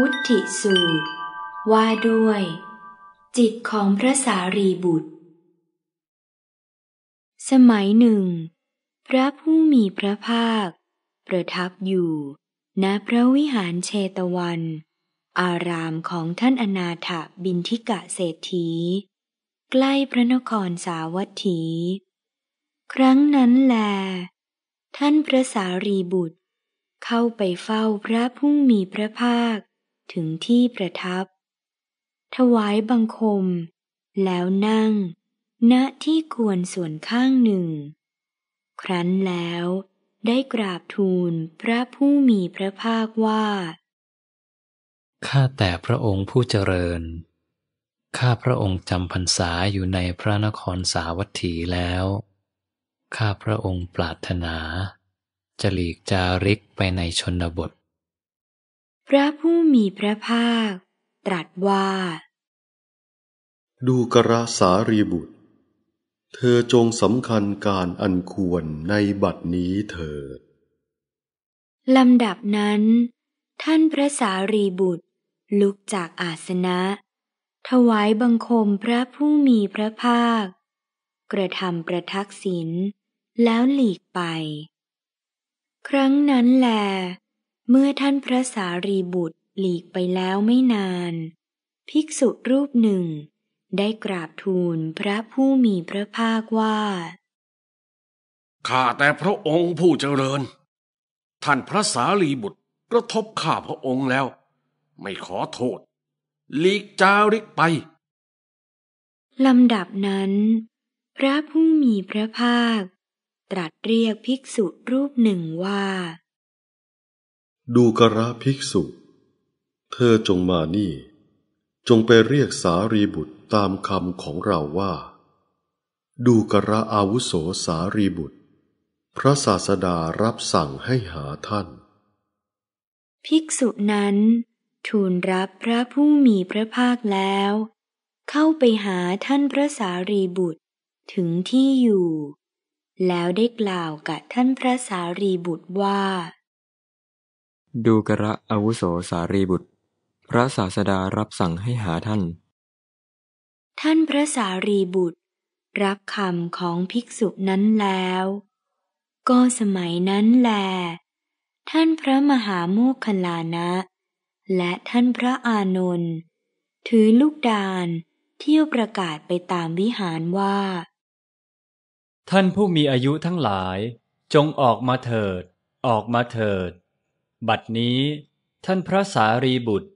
วุฒิสูตรว่าด้วย จิตของพระสารีบุตร สมัยหนึ่ง พระผู้มีพระภาค ประทับอยู่ ณพระวิหารเชตวัน อารามของท่านอนาถบินทิกะเศรษฐี ใกล้พระนครสาวัตถี ครั้งนั้นแล ท่านพระสารีบุตร เข้าไปเฝ้าพระผู้มีพระภาคถึงที่ประทับ ถวายบังคม แล้วนั่งณที่ควรส่วนข้างหนึ่ง ครั้นแล้วได้กราบทูลพระผู้มีพระภาคว่า ข้าแต่พระองค์ผู้เจริญ ข้าพระองค์จำพรรษาอยู่ในพระนครสาวัตถีแล้ว ข้าพระองค์ปรารถนา จะหลีกจาริกไปในชนบทพระผู้มีพระภาค ตรัสว่า ดูกระสารีบุตร เธอจงสำคัญการอันควรในบัดนี้เถิด ลำดับนั้น ท่านพระสารีบุตร ลุกจากอาสนะ ถวายบังคมพระผู้มีพระภาค กระทำประทักษิณแล้วหลีกไป ครั้งนั้นแหละเมื่อท่านพระสารีบุตรหลีกไปแล้วไม่นาน ภิกษุรูปหนึ่งได้กราบทูลพระผู้มีพระภาคว่า ข้าแต่พระองค์ผู้เจริญ ท่านพระสารีบุตรกระทบข้าพระองค์แล้ว ไม่ขอโทษหลีกจาริกไปลำดับนั้น พระผู้มีพระภาค ตรัสเรียกภิกษุรูปหนึ่งว่าดูกระภิกษุ เธอจงมานี่ จงไปเรียกสารีบุตรตามคำของเราว่า ดูกระอาวุโสสารีบุตร พระศาสดารับสั่งให้หาท่าน ภิกษุนั้น ทูลรับพระผู้มีพระภาคแล้ว เข้าไปหาท่านพระสารีบุตรถึงที่อยู่ แล้วได้กล่าวกับท่านพระสารีบุตรว่าดูกระอาวุโสสารีบุตรพระศาสดารับสั่งให้หาท่าน ท่านพระสารีบุตรรับคำของภิกษุนั้นแล้ว ก็สมัยนั้นแล ท่านพระมหาโมคคลานะ และท่านพระอานนท์ถือลูกดานเที่ยวประกาศไปตามวิหารว่า ท่านผู้มีอายุทั้งหลายจงออกมาเถิด ออกมาเถิดบัดนี้ท่านพระสารีบุตร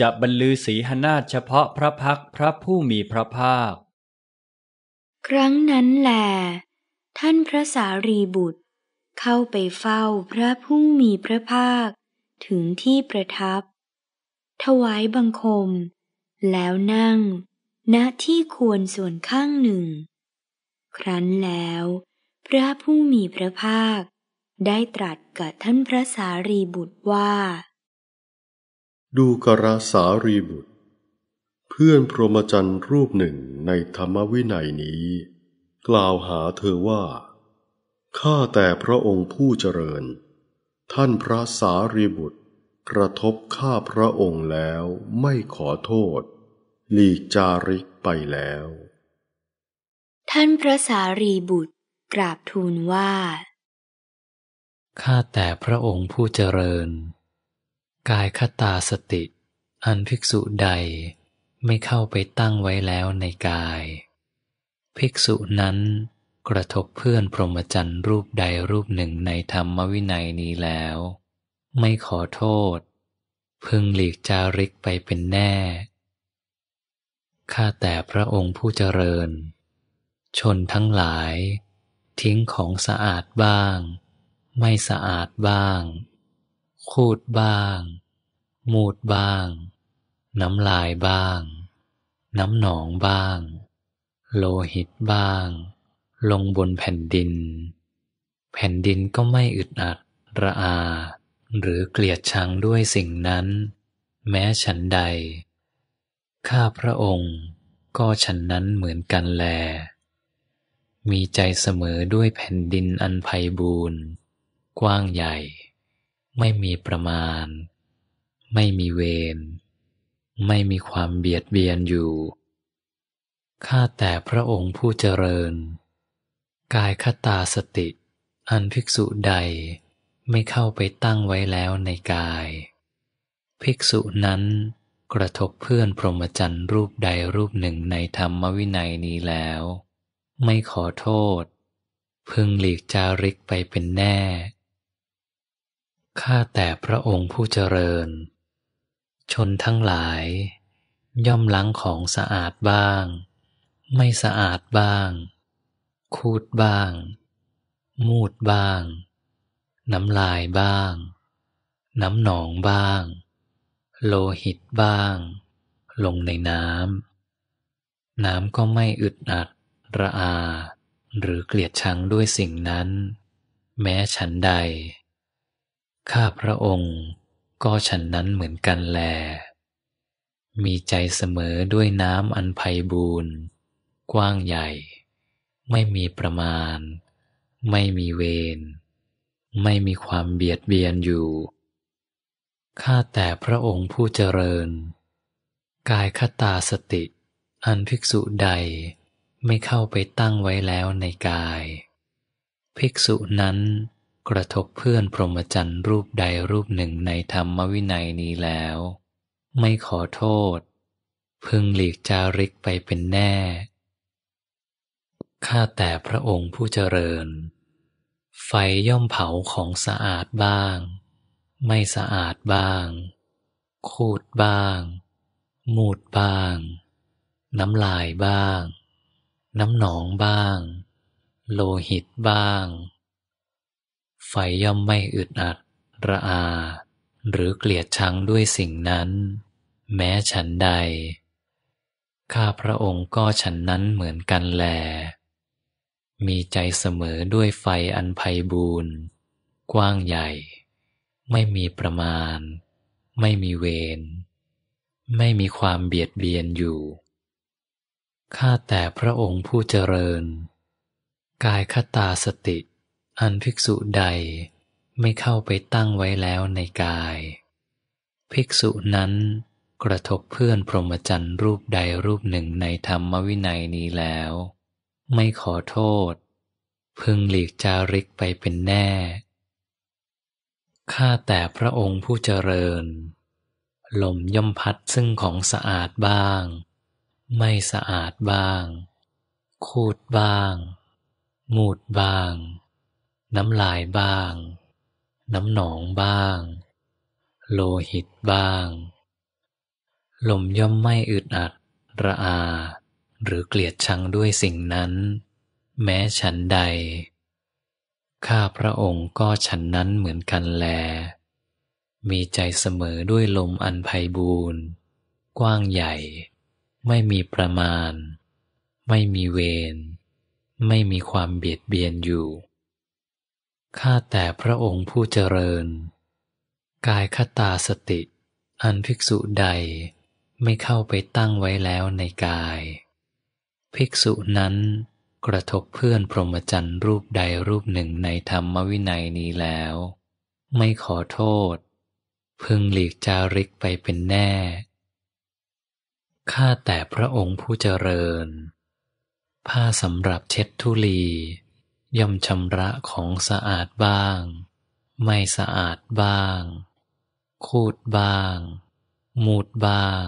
จะบรรลือสีหนาถเฉพาะพระพักพระผู้มีพระภาค ครั้งนั้นแหลท่านพระสารีบุตรเข้าไปเฝ้าพระผู้มีพระภาคถึงที่ประทับ ถวายบังคม แล้วนั่งณที่ควรส่วนข้างหนึ่ง ครั้นแล้วพระผู้มีพระภาคได้ตรัสกับท่านพระสารีบุตรว่า ดูกระสารีบุตร เพื่อนพรหมจันทร์รูปหนึ่งในธรรมวินัยนี้ กล่าวหาเธอว่า ข้าแต่พระองค์ผู้เจริญ ท่านพระสารีบุตรกระทบข้าพระองค์แล้วไม่ขอโทษหลีกจาริกไปแล้ว ท่านพระสารีบุตรกราบทูลว่าข้าแต่พระองค์ผู้เจริญ กายคตาสติ อันภิกษุใดไม่เข้าไปตั้งไว้แล้วในกาย ภิกษุนั้นกระทบเพื่อนพรหมจรรย์รูปใดรูปหนึ่งในธรรมวินัยนี้แล้ว ไม่ขอโทษ พึงหลีกจาริกไปเป็นแน่ ข้าแต่พระองค์ผู้เจริญ ชนทั้งหลายทิ้งของสะอาดบ้างไม่สะอาดบ้าง ขูดบ้างมูดบ้าง น้ำลายบ้าง น้ำหนองบ้าง โลหิตบ้าง ลงบนแผ่นดิน แผ่นดินก็ไม่อึดอัดระอา หรือเกลียดชังด้วยสิ่งนั้น แม้ฉันใด ข้าพระองค์ก็ฉันนั้นเหมือนกันแล มีใจเสมอด้วยแผ่นดินอันไพ่บูรณ์กว้างใหญ่ ไม่มีประมาณ ไม่มีเวรไม่มีความเบียดเบียนอยู่ ข้าแต่พระองค์ผู้เจริญ กายคตาสติ อันภิกษุใดไม่เข้าไปตั้งไว้แล้วในกาย ภิกษุนั้นกระทบเพื่อนพรหมจรรย์รูปใดรูปหนึ่งในธรรมวินัยนี้แล้ว ไม่ขอโทษ พึงหลีกจาริกไปเป็นแน่ข้าแต่พระองค์ผู้เจริญ ชนทั้งหลาย ย่อมล้างของสะอาดบ้าง ไม่สะอาดบ้าง คูดบ้าง มูดบ้าง น้ำลายบ้าง น้ำหนองบ้าง โลหิตบ้าง ลงในน้ำ น้ำก็ไม่อึดอัดระอา หรือเกลียดชังด้วยสิ่งนั้น แม้ฉันใดข้าพระองค์ก็ฉันนั้นเหมือนกันแล มีใจเสมอด้วยน้ำอันไพบูรณ์ กว้างใหญ่ ไม่มีประมาณ ไม่มีเวรไม่มีความเบียดเบียนอยู่ ข้าแต่พระองค์ผู้เจริญ กายคตาสติ อันภิกษุใดไม่เข้าไปตั้งไว้แล้วในกาย ภิกษุนั้นกระทบเพื่อนพรหมจรรย์รูปใดรูปหนึ่งในธรรมวินัยนี้แล้ว ไม่ขอโทษ พึงหลีกจาริกไปเป็นแน่ ข้าแต่พระองค์ผู้เจริญ ไฟย่อมเผาของสะอาดบ้าง ไม่สะอาดบ้าง คูดบ้างมูดบ้าง น้ำลายบ้าง น้ำหนองบ้าง โลหิตบ้างไฟย่อมไม่อึดอัด ระอาหรือเกลียดชังด้วยสิ่งนั้น แม้ฉันใด ข้าพระองค์ก็ฉันนั้นเหมือนกันแล มีใจเสมอด้วยไฟอันไพ่บูนกว้างใหญ่ ไม่มีประมาณ ไม่มีเวรไม่มีความเบียดเบียนอยู่ ข้าแต่พระองค์ผู้เจริญ กายคตาสติอันภิกษุใดไม่เข้าไปตั้งไว้แล้วในกาย ภิกษุนั้นกระทบเพื่อนพรหมจรรย์รูปใดรูปหนึ่งในธรรมวินัยนี้แล้ว ไม่ขอโทษ พึงหลีกจาริกไปเป็นแน่ ข้าแต่พระองค์ผู้เจริญลมย่อมพัดซึ่งของสะอาดบ้าง ไม่สะอาดบ้าง คูดบ้างมูดบ้างางน้ำลายบ้าง น้ำหนองบ้าง โลหิตบ้าง ลมย่อมไม่อึดอัดระอา หรือเกลียดชังด้วยสิ่งนั้น แม้ฉันใด ข้าพระองค์ก็ฉันนั้นเหมือนกันแล มีใจเสมอด้วยลมอันไพบูรณ์กว้างใหญ่ ไม่มีประมาณ ไม่มีเวร ไม่มีความเบียดเบียนอยู่ข้าแต่พระองค์ผู้เจริญ กายคตาสติ อันภิกษุใดไม่เข้าไปตั้งไว้แล้วในกาย ภิกษุนั้นกระทบเพื่อนพรหมจรรย์รูปใดรูปหนึ่งในธรรมวินัยนี้แล้ว ไม่ขอโทษ พึงหลีกจาริกไปเป็นแน่ข้าแต่พระองค์ผู้เจริญ ผ้าสำหรับเช็ดทุลีย่อมชำระของสะอาดบ้าง ไม่สะอาดบ้างคูดบ้างมูดบ้าง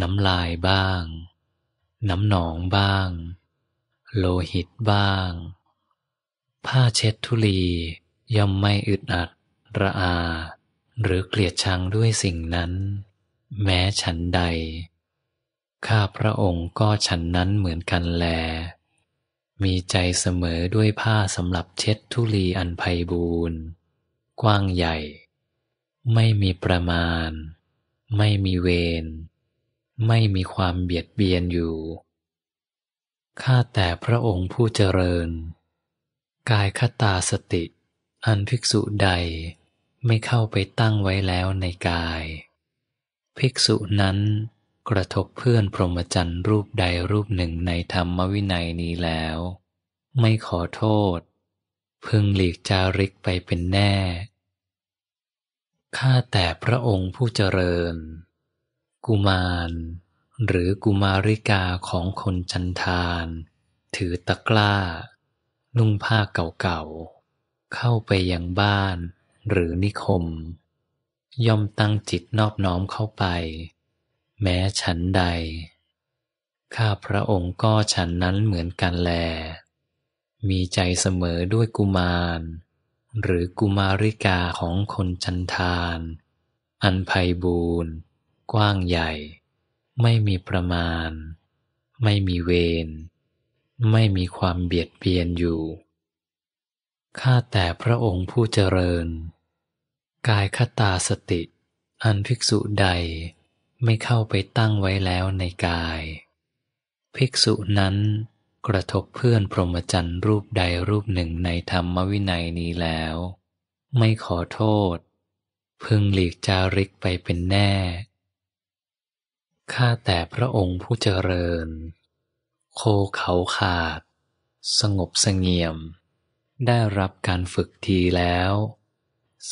น้ำลายบ้าง น้ำหนองบ้าง โลหิตบ้าง ผ้าเช็ดทุลีย่อมไม่อึดอัดระอา หรือเกลียดชังด้วยสิ่งนั้น แม้ฉันใด ข้าพระองค์ก็ฉันนั้นเหมือนกันแลมีใจเสมอด้วยผ้าสำหรับเช็ดทุลีอันไพบูรณ์ กว้างใหญ่ ไม่มีประมาณ ไม่มีเวรไม่มีความเบียดเบียนอยู่ ข้าแต่พระองค์ผู้เจริญ กายคตาสติ อันภิกษุใดไม่เข้าไปตั้งไว้แล้วในกาย ภิกษุนั้นกระทบเพื่อนพรหมจรรย์รูปใดรูปหนึ่งในธรรมวินัยนี้แล้ว ไม่ขอโทษ พึงหลีกจาริกไปเป็นแน่ข้าแต่พระองค์ผู้เจริญ กุมาร หรือกุมาริกาของคนจันทาน ถือตะกร้า นุ่งผ้าเก่าๆเข้าไปยังบ้านหรือนิคมย่อมตั้งจิตนอบน้อมเข้าไปแม้ฉันใด ข้าพระองค์ก็ฉันนั้นเหมือนกันแล มีใจเสมอด้วยกุมาร หรือกุมาริกาของคนจันทาน อันไพบูรณ์กว้างใหญ่ ไม่มีประมาณ ไม่มีเวรไม่มีความเบียดเบียนอยู่ ข้าแต่พระองค์ผู้เจริญ กายคตาสติ อันภิกษุใดไม่เข้าไปตั้งไว้แล้วในกาย ภิกษุนั้นกระทบเพื่อนพรหมจรรย์รูปใดรูปหนึ่งในธรรมวินัยนี้แล้ว ไม่ขอโทษ พึงหลีกจาริกไปเป็นแน่ ข้าแต่พระองค์ผู้เจริญ โคเขาขาด สงบสงเงียม ได้รับการฝึกทีแล้ว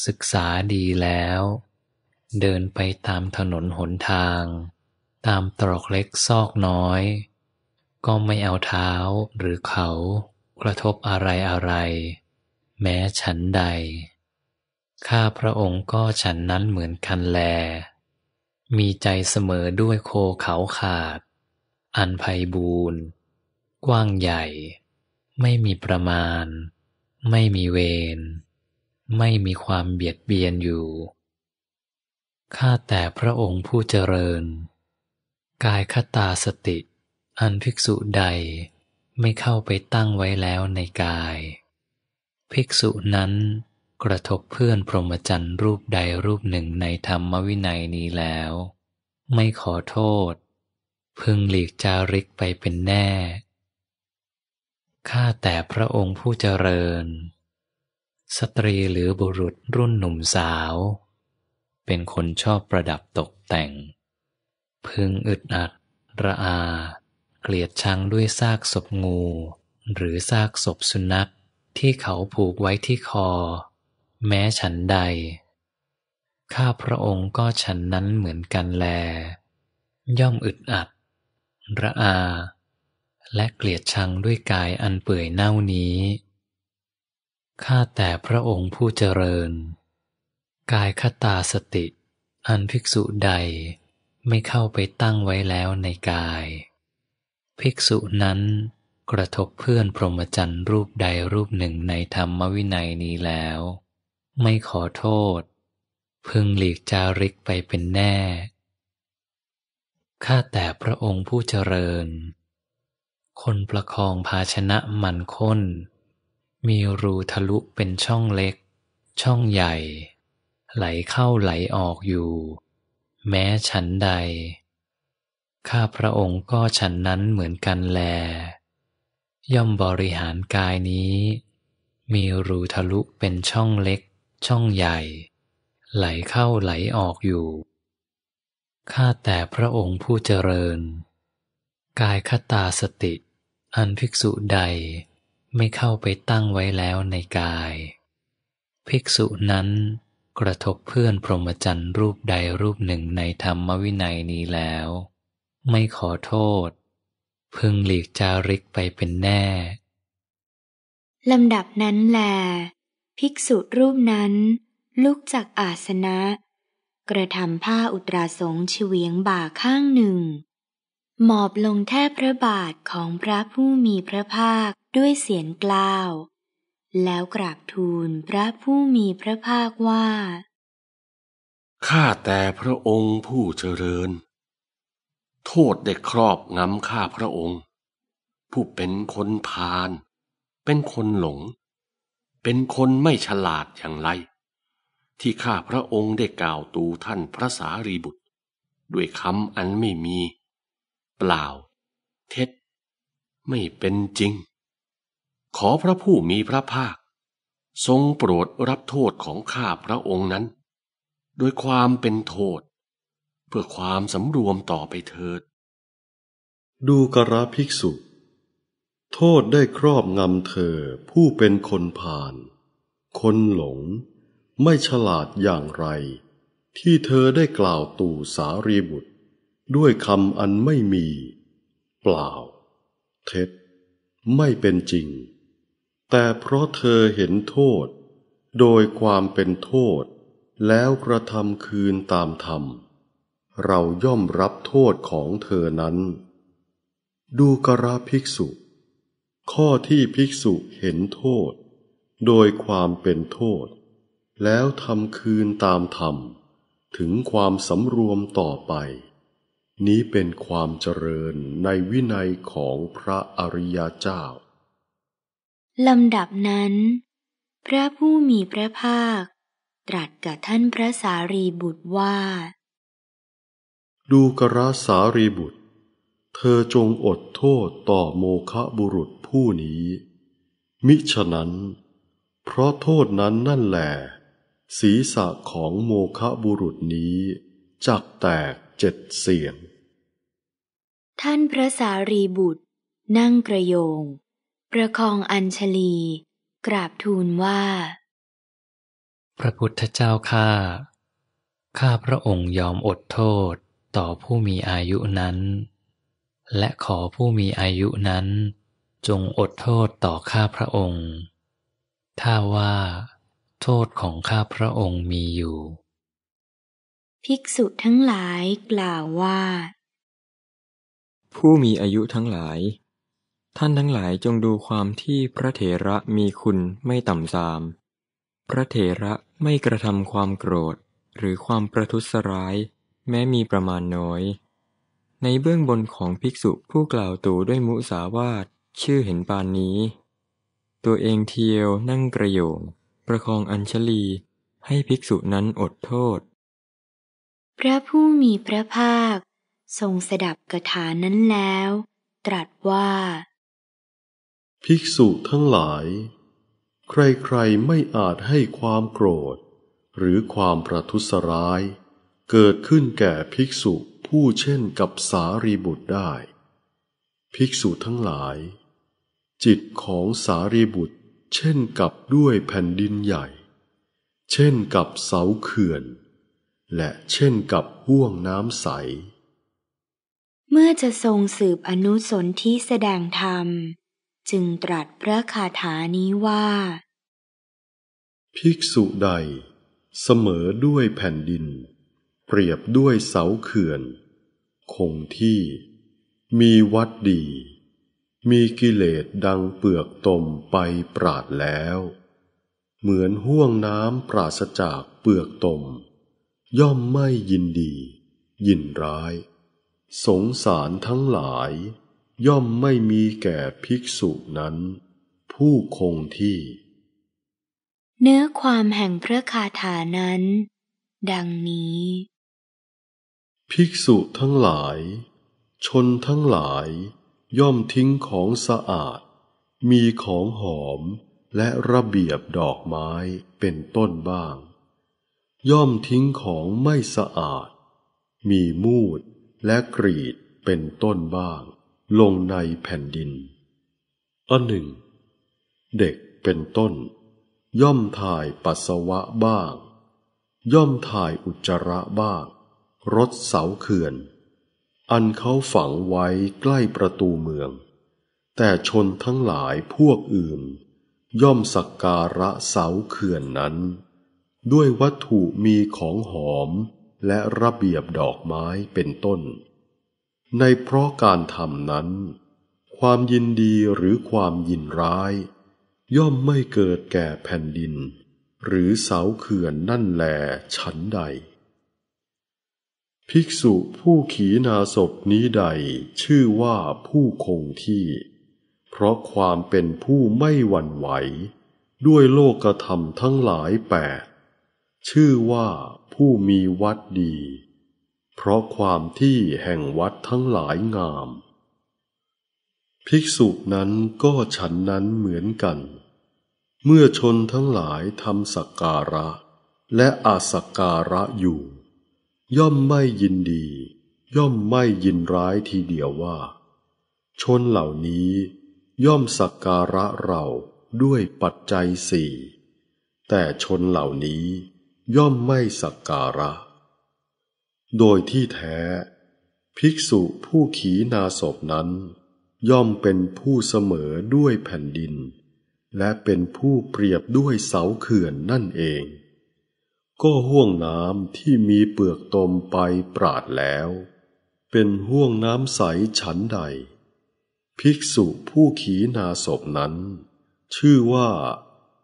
ศึกษาดีแล้วเดินไปตามถนนหนทาง ตามตรอกเล็กซอกน้อย ก็ไม่เอาเท้าหรือเขา กระทบอะไรอะไร แม้ฉันใด ข้าพระองค์ก็ฉันนั้นเหมือนกันแล มีใจเสมอด้วยโคเขาขาด อันไพบูนกว้างใหญ่ ไม่มีประมาณ ไม่มีเวรไม่มีความเบียดเบียนอยู่ข้าแต่พระองค์ผู้เจริญ กายคตาสติ อันภิกษุใดไม่เข้าไปตั้งไว้แล้วในกาย ภิกษุนั้นกระทบเพื่อนพรหมจรรย์รูปใดรูปหนึ่งในธรรมวินัยนี้แล้ว ไม่ขอโทษ พึงหลีกจาริกไปเป็นแน่ ข้าแต่พระองค์ผู้เจริญ สตรีหรือบุรุษรุ่นหนุ่มสาวเป็นคนชอบประดับตกแต่ง พึงอึดอัด ระอา เกลียดชังด้วยซากศพงู หรือซากศพสุนัขที่เขาผูกไว้ที่คอ แม้ฉันใดข้าพระองค์ก็ฉันนั้นเหมือนกันแล ย่อมอึดอัด ระอา และเกลียดชังด้วยกายอันเปื่อยเน่านี้ข้าแต่พระองค์ผู้เจริญกายคตาสติ อันภิกษุใดไม่เข้าไปตั้งไว้แล้วในกาย ภิกษุนั้นกระทบเพื่อนพรหมจรรย์รูปใดรูปหนึ่งในธรรมวินัยนี้แล้ว ไม่ขอโทษ พึงหลีกจาริกไปเป็นแน่ ข้าแต่พระองค์ผู้เจริญ คนประคองภาชนะมันข้น มีรูทะลุเป็นช่องเล็ก ช่องใหญ่ไหลเข้าไหลออกอยู่ แม้ฉันใดข้าพระองค์ก็ฉันนั้นเหมือนกันแล ย่อมบริหารกายนี้ มีรูทะลุเป็นช่องเล็ก ช่องใหญ่ ไหลเข้าไหลออกอยู่ข้าแต่พระองค์ผู้เจริญ กายคตาสติ อันภิกษุใดไม่เข้าไปตั้งไว้แล้วในกาย ภิกษุนั้นกระทบเพื่อนพรหมจรรย์รูปใดรูปหนึ่งในธรรมวินัยนี้แล้ว ไม่ขอโทษ พึงหลีกจาริกไปเป็นแน่ ลำดับนั้นแล ภิกษุรูปนั้น ลุกจากอาสนะ กระทำผ้าอุตราสงเฉวียงบ่าข้างหนึ่งหมอบลงแท่พระบาทของพระผู้มีพระภาคด้วยเสียงกล่าวแล้วกราบทูลพระผู้มีพระภาคว่า ข้าแต่พระองค์ผู้เจริญ โทษได้ครอบงำข้าพระองค์ ผู้เป็นคนพาล เป็นคนหลง เป็นคนไม่ฉลาดอย่างไร ที่ข้าพระองค์ได้กล่าวตูท่านพระสารีบุตร ด้วยคำอันไม่มี เปล่า เท็จ ไม่เป็นจริงขอพระผู้มีพระภาค ทรงโปรดรับโทษของข้าพระองค์นั้นโดยความเป็นโทษ เพื่อความสำรวมต่อไปเถิด ดูกระภิกษุ โทษได้ครอบงำเธอผู้เป็นคนผ่าน คนหลงไม่ฉลาดอย่างไร ที่เธอได้กล่าวตู่สารีบุตร ด้วยคำอันไม่มี เปล่า เท็จไม่เป็นจริงแต่เพราะเธอเห็นโทษโดยความเป็นโทษแล้วกระทำคืนตามธรรม เราย่อมรับโทษของเธอนั้น ดูกราภิกษุ ข้อที่ภิกษุเห็นโทษโดยความเป็นโทษแล้วทำคืนตามธรรม ถึงความสำรวมต่อไป นี้เป็นความเจริญในวินัยของพระอริยเจ้าลำดับนั้นพระผู้มีพระภาค ตรัสกับท่านพระสารีบุตรว่า ดูกระสารีบุตร เธอจงอดโทษต่อโมคะบุรุษผู้นี้ มิฉะนั้น เพราะโทษนั้นนั่นแหละศีรษะของโมคะบุรุษนี้จักแตกเจ็ดเสียงท่านพระสารีบุตรนั่งกระโยงประคองอัญชลี กราบทูลว่า พระพุทธเจ้าข้าข้าพระองค์ยอมอดโทษต่อผู้มีอายุนั้น และขอผู้มีอายุนั้น จงอดโทษต่อข้าพระองค์ ถ้าว่า โทษของข้าพระองค์มีอยู่ ภิกษุทั้งหลายกล่าวว่า ผู้มีอายุทั้งหลายท่านทั้งหลายจงดูความที่พระเถระมีคุณไม่ต่ำสาม พระเถระไม่กระทำความโกรธหรือความประทุษร้าย แม้มีประมาณน้อย ในเบื้องบนของภิกษุผู้กล่าวตูด้วยมุสาวาทชื่อเห็นปานนี้ ตัวเองเทียวนั่งกระโยงประคองอัญชลีให้ภิกษุนั้นอดโทษ พระผู้มีพระภาค ทรงสดับกถานั้นแล้ว ตรัสว่าภิกษุทั้งหลาย ใครๆ ไม่อาจให้ความโกรธหรือความประทุษร้าย เกิดขึ้นแก่ภิกษุผู้เช่นกับสารีบุตรได้ ภิกษุทั้งหลาย จิตของสารีบุตร เช่นกับด้วยแผ่นดินใหญ่ เช่นกับเสาเขื่อน และเช่นกับห่วงน้ำใส เมื่อจะทรงสืบอนุสนที่แสดงธรรมจึงตรัสพระคาถานี้ว่า ภิกษุใด เสมอด้วยแผ่นดิน เปรียบด้วยเสาเขื่อน คงที่ มีวัดดี มีกิเลสดังเปลือกตมไปปราดแล้ว เหมือนห่วงน้ำปราศจากเปลือกตม ย่อมไม่ยินดี ยินร้าย สงสารทั้งหลายย่อมไม่มีแก่ภิกษุนั้น ผู้คงที่ เนื้อความแห่งพระคาถานั้น ดังนี้ ภิกษุทั้งหลาย ชนทั้งหลาย ย่อมทิ้งของสะอาด มีของหอมและระเบียบดอกไม้เป็นต้นบ้าง ย่อมทิ้งของไม่สะอาด มีมูดและกรีดเป็นต้นบ้างลงในแผ่นดิน อันหนึ่ง เด็กเป็นต้น ย่อมถ่ายปัสสาวะบ้าง ย่อมถ่ายอุจจาระบ้างรถเสาเขื่อน อันเขาฝังไว้ใกล้ประตูเมือง แต่ชนทั้งหลายพวกอื่น ย่อมสักการะเสาเขื่อนนั้น ด้วยวัตถุมีของหอมและระเบียบดอกไม้เป็นต้นในเพราะการทำนั้น ความยินดีหรือความยินร้าย ย่อมไม่เกิดแก่แผ่นดิน หรือเสาเขื่อนนั่นแหลฉันใด ภิกษุผู้ขีนาศพนี้ใดชื่อว่าผู้คงที่ เพราะความเป็นผู้ไม่หวั่นไหว ด้วยโลกธรรมทั้งหลายแปดชื่อว่าผู้มีวัดดีเพราะความที่แห่งวัดทั้งหลายงาม ภิกษุนั้นก็ฉันนั้นเหมือนกัน เมื่อชนทั้งหลายทำสักการะ และอาสักการะอยู่ ย่อมไม่ยินดี ย่อมไม่ยินร้ายทีเดียวว่า ชนเหล่านี้ย่อมสักการะเราด้วยปัจจัยสี่ แต่ชนเหล่านี้ย่อมไม่สักการะโดยที่แท้ ภิกษุผู้ขีนาศพนั้น ย่อมเป็นผู้เสมอด้วยแผ่นดิน และเป็นผู้เปรียบด้วยเสาเขื่อนนั่นเอง ก็ห่วงน้ำที่มีเปลือกตมไปปราดแล้ว เป็นห่วงน้ำใสฉันใด ภิกษุผู้ขีนาศพนั้น ชื่อว่า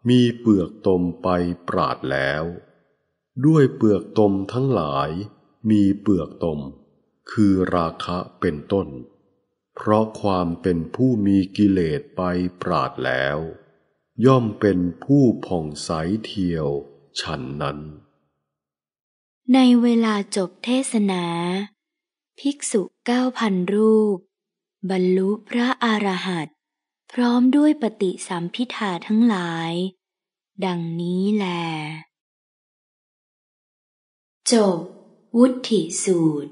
มีเปลือกตมไปปราดแล้ว ด้วยเปลือกตมทั้งหลายมีเปลือกตมคือราคะเป็นต้น เพราะความเป็นผู้มีกิเลสไปปราดแล้ว ย่อมเป็นผู้ผ่องใสเทียวฉันนั้น ในเวลาจบเทศนา ภิกษุเก้าพันรูป บรรลุพระอรหันตพร้อมด้วยปฏิสัมพิธาทั้งหลาย ดังนี้แลจบวุฒิสูตร